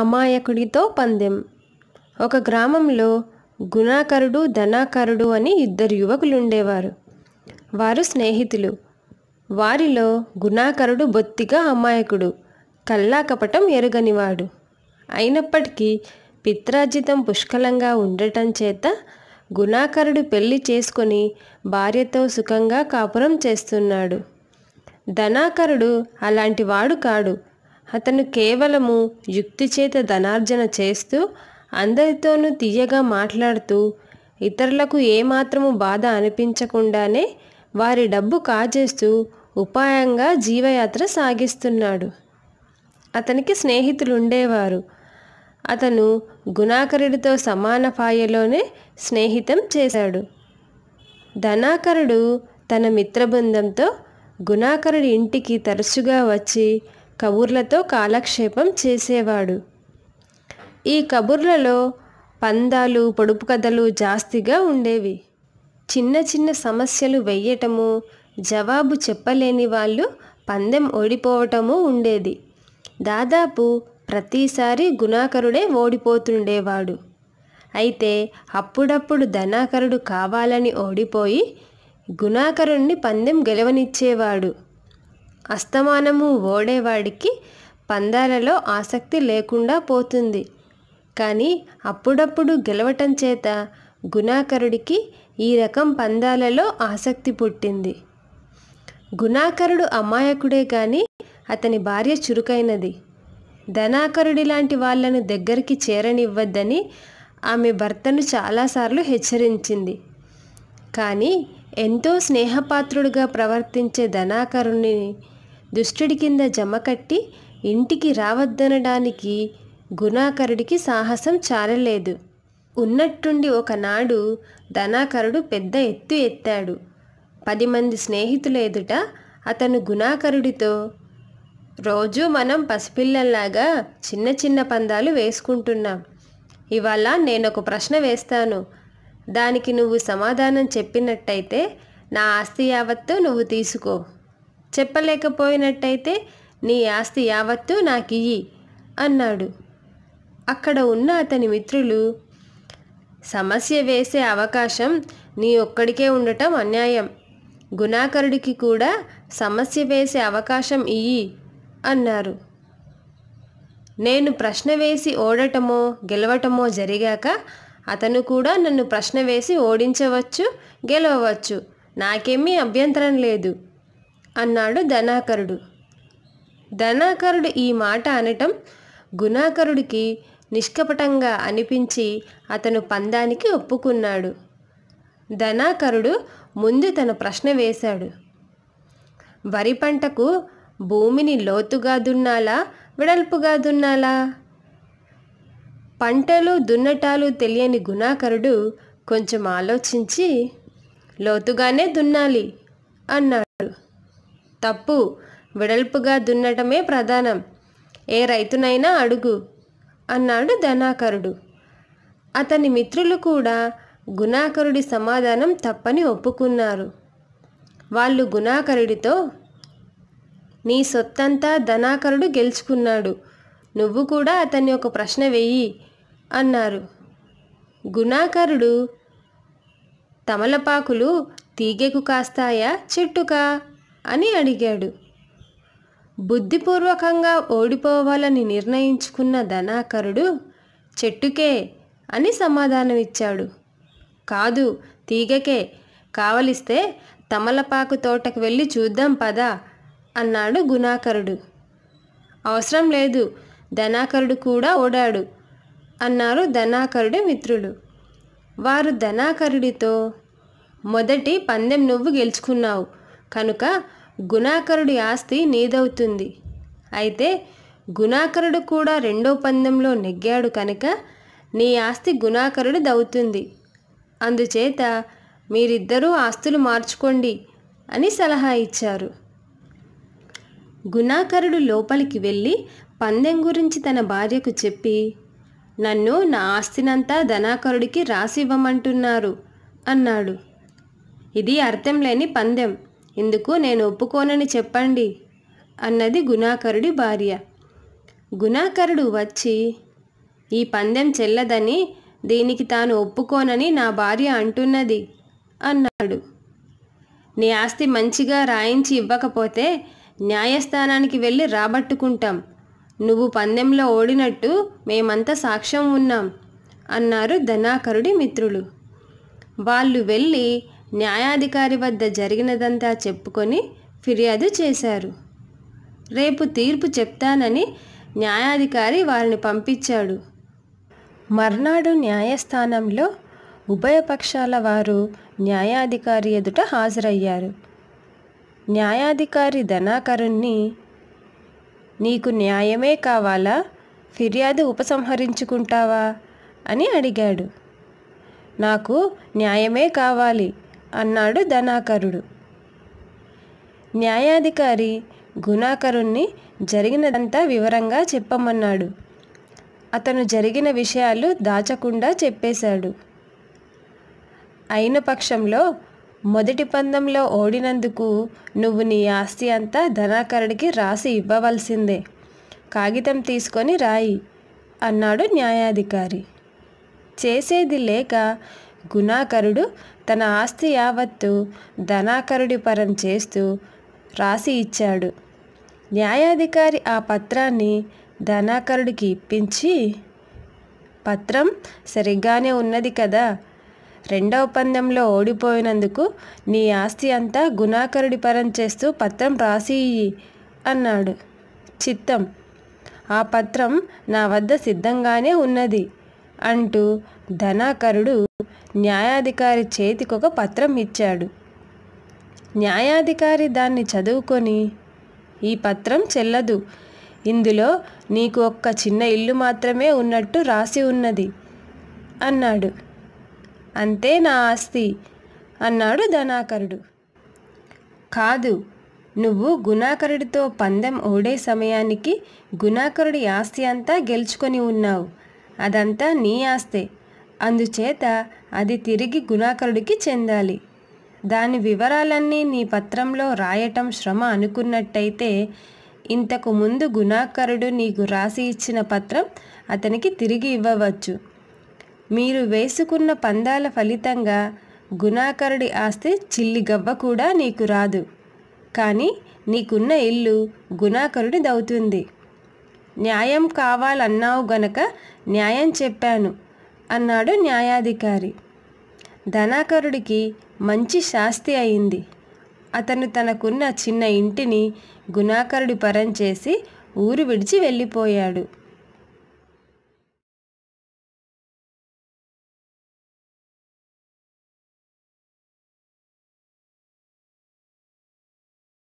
అమాయకుడితో పందెం ఒక గ్రామంలో గుణాకరుడు ధనాకరుడు అని ఇద్దరు యువకులుండేవారు వారు స్నేహితులు వారిలో గుణాకరుడు బొత్తిగా అమాయకుడు కల్లాకపటం ఎరుగనివాడు అయినప్పటికీ పిత్రార్జితం పుష్కలంగా ఉండటం చేత గుణాకరుడు పెళ్లి చేసుకొని భార్యతో సుఖంగా కాపురం చేస్తున్నాడు ధనాకరుడు అలాంటి వాడు కాడు అతను కేవలము యుక్తి చేత ధనార్జన చేస్తూ అందరితోనూ తీయగా మాట్లాడుతూ ఇతరులకు ఏమాత్రము బాధ అనిపించకుండానే వారి డబ్బు కాజేస్తూ ఉపాయంగా జీవయాత్ర సాగిస్తున్నాడు అతనికి స్నేహితులు ఉండేవారు అతను గుణాకరుడితో సమాన పాయలోనే స్నేహితం చేశాడు ధనాకరుడు తన మిత్రబృందంతో గుణాకరుడి ఇంటికి తరచుగా వచ్చి కబుర్లతో కాలక్షేపం చేసేవాడు ఈ కబుర్లలో పందాలు పొడుపు కథలు జాస్తిగా ఉండేవి చిన్న చిన్న సమస్యలు వెయ్యటము జవాబు చెప్పలేని వాళ్ళు పందెం ఓడిపోవటము ఉండేది దాదాపు ప్రతిసారి గుణాకరుడే ఓడిపోతుండేవాడు అయితే అప్పుడప్పుడు ధనాకరుడు కావాలని ఓడిపోయి గుణాకరుణ్ణి పందెం గెలవనిచ్చేవాడు అస్తమానము ఓడేవాడికి పందాలలో ఆసక్తి లేకుండా పోతుంది కానీ అప్పుడప్పుడు గెలవటం చేత గుణాకరుడికి ఈ రకం పందాలలో ఆసక్తి పుట్టింది గుణాకరుడు అమాయకుడే కానీ అతని భార్య చురుకైనది ధనాకరుడి లాంటి వాళ్లను దగ్గరికి చేరనివ్వద్దని ఆమె భర్తను చాలాసార్లు హెచ్చరించింది కానీ ఎంతో స్నేహపాత్రుడిగా ప్రవర్తించే ధనాకరుణ్ణి దుష్టుడి కింద జమ కట్టి ఇంటికి రావద్దనడానికి గుణాకరుడికి సాహసం చాలలేదు ఉన్నట్టుండి ఒకనాడు ధనాకరుడు పెద్ద ఎత్తు ఎత్తాడు పది మంది స్నేహితులు ఎదుట అతను గుణాకరుడితో రోజు మనం పసిపిల్లల్లాగా చిన్న చిన్న పందాలు వేసుకుంటున్నాం ఇవాళ నేనొక ప్రశ్న వేస్తాను దానికి నువ్వు సమాధానం చెప్పినట్టయితే నా ఆస్తి యావత్తు నువ్వు తీసుకో చెప్పలేకపోయినట్టయితే నీ ఆస్తి యావత్తు నాకియ్యి అన్నాడు అక్కడ ఉన్న అతని మిత్రులు సమస్య వేసే అవకాశం నీ ఒక్కడికే ఉండటం అన్యాయం గుణాకరుడికి కూడా సమస్య వేసే అవకాశం ఇయ్యి అన్నారు నేను ప్రశ్న వేసి ఓడటమో గెలవటమో జరిగాక అతను కూడా నన్ను ప్రశ్న వేసి ఓడించవచ్చు గెలవవచ్చు నాకేమీ అభ్యంతరం లేదు అన్నాడు ధనాకరుడు ధనాకరుడు ఈ మాట అనటం గుణాకరుడికి నిష్కపటంగా అనిపించి అతను పందానికి ఒప్పుకున్నాడు ధనాకరుడు ముందు తన ప్రశ్న వేశాడు వరి పంటకు భూమిని లోతుగా దున్నాలా విడల్పుగా దున్నాలా పంటలు దున్నటాలు తెలియని గుణాకరుడు కొంచెం ఆలోచించి లోతుగానే దున్నాలి అన్నాడు తప్పు వెడల్పుగా దున్నటమే ప్రధానం ఏ రైతునైనా అడుగు అన్నాడు ధనాకరుడు అతని మిత్రులు కూడా గుణాకరుడి సమాధానం తప్పని ఒప్పుకున్నారు వాళ్ళు గుణాకరుడితో నీ సొత్తంతా ధనాకరుడు గెలుచుకున్నాడు నువ్వు కూడా అతన్ని ఒక ప్రశ్న వెయ్యి అన్నారు గుణాకరుడు తమలపాకులు తీగెకు కాస్తాయా చెట్టుకా అని అడిగాడు బుద్ధిపూర్వకంగా ఓడిపోవాలని నిర్ణయించుకున్న ధనాకరుడు చెట్టుకే అని సమాధానమిచ్చాడు కాదు తీగకే కావలిస్తే తమలపాకు తోటకు వెళ్ళి చూద్దాం పదా అన్నాడు గుణాకరుడు అవసరం లేదు ధనాకరుడు కూడా ఓడాడు అన్నారు ధనాకరుడి మిత్రులు వారు ధనాకరుడితో మొదటి పందెం నువ్వు గెలుచుకున్నావు కనుక గుణాకరుడి ఆస్తి నీదవుతుంది అయితే గుణాకరుడు కూడా రెండో పందెంలో నెగ్గాడు కనుక నీ ఆస్తి దవుతుంది అందుచేత మీరిద్దరూ ఆస్తులు మార్చుకోండి అని సలహా ఇచ్చారు గుణాకరుడు లోపలికి వెళ్ళి పందెం గురించి తన భార్యకు చెప్పి నన్ను నా ఆస్తినంతా ధనాకరుడికి రాసివ్వమంటున్నారు అన్నాడు ఇది అర్థం లేని పందెం ఇందుకు నేను ఒప్పుకోనని చెప్పండి అన్నది గుణాకరుడి భార్య గుణాకరుడు వచ్చి ఈ పందెం చెల్లదని దీనికి తాను ఒప్పుకోనని నా భార్య అంటున్నది అన్నాడు నీ ఆస్తి మంచిగా రాయించి ఇవ్వకపోతే న్యాయస్థానానికి వెళ్ళి రాబట్టుకుంటాం నువ్వు పందెంలో ఓడినట్టు మేమంతా సాక్ష్యం ఉన్నాం అన్నారు ధనాకరుడి మిత్రులు వాళ్ళు వెళ్ళి న్యాయాధికారి వద్ద జరిగినదంతా చెప్పుకొని ఫిర్యాదు చేశారు రేపు తీర్పు చెప్తానని న్యాయాధికారి వారిని పంపించాడు మర్నాడు న్యాయస్థానంలో ఉభయపక్షాల వారు న్యాయాధికారి ఎదుట హాజరయ్యారు న్యాయాధికారి ధనాకరుణ్ణి నీకు న్యాయమే కావాలా ఫిర్యాదు ఉపసంహరించుకుంటావా అని అడిగాడు నాకు న్యాయమే కావాలి అన్నాడు ధనాకరుడు న్యాయాధికారి గుణాకరుణ్ణి జరిగినదంతా వివరంగా చెప్పమన్నాడు అతను జరిగిన విషయాలు దాచకుండా చెప్పేశాడు అయిన పక్షంలో మొదటి పందంలో ఓడినందుకు నువ్వు నీ ఆస్తి అంతా ధనాకరుడికి రాసి ఇవ్వవలసిందే కాగితం తీసుకొని రాయి అన్నాడు న్యాయాధికారి చేసేది లేక గుణాకరుడు తన ఆస్తి యావత్తు ధనాకరుడి పరం చేస్తూ రాసి ఇచ్చాడు న్యాయాధికారి ఆ పత్రాన్ని ధనాకరుడికి ఇప్పించి పత్రం సరిగ్గానే ఉన్నది కదా రెండవ పందెంలో ఓడిపోయినందుకు నీ ఆస్తి అంతా గుణాకరుడి పరం చేస్తూ పత్రం రాసి అన్నాడు చిత్తం ఆ పత్రం నా వద్ద సిద్ధంగానే ఉన్నది అంటూ ధనాకరుడు న్యాయాధికారి చేతికొక పత్రం ఇచ్చాడు న్యాయాధికారి దాన్ని చదువుకొని ఈ పత్రం చెల్లదు ఇందులో నీకు ఒక్క చిన్న ఇల్లు మాత్రమే ఉన్నట్టు రాసి ఉన్నది అన్నాడు అంతే నా ఆస్తి అన్నాడు ధనాకరుడు కాదు నువ్వు గుణాకరుడితో పందెం ఓడే సమయానికి గుణాకరుడి ఆస్తి అంతా గెలుచుకొని ఉన్నావు అదంతా నీ ఆస్తే అందుచేత అది తిరిగి గుణాకరుడికి చెందాలి దాని వివరాలన్నీ నీ పత్రంలో రాయటం శ్రమ అనుకున్నట్టయితే ఇంతకు ముందు గుణాకరుడు నీకు రాసి ఇచ్చిన పత్రం అతనికి తిరిగి ఇవ్వవచ్చు మీరు వేసుకున్న పందాల ఫలితంగా గుణాకరుడి ఆస్తి చిల్లిగవ్వ కూడా నీకు రాదు కానీ నీకున్న ఇల్లు గుణాకరుడిదవుతుంది న్యాయం కావాలన్నావు గనక న్యాయం చెప్పాను అన్నాడు న్యాయాధికారి ధనాకరుడికి మంచి శాస్తి అయింది అతను తనకున్న చిన్న ఇంటిని గుణాకరుడి పరం చేసి ఊరు విడిచి వెళ్ళిపోయాడు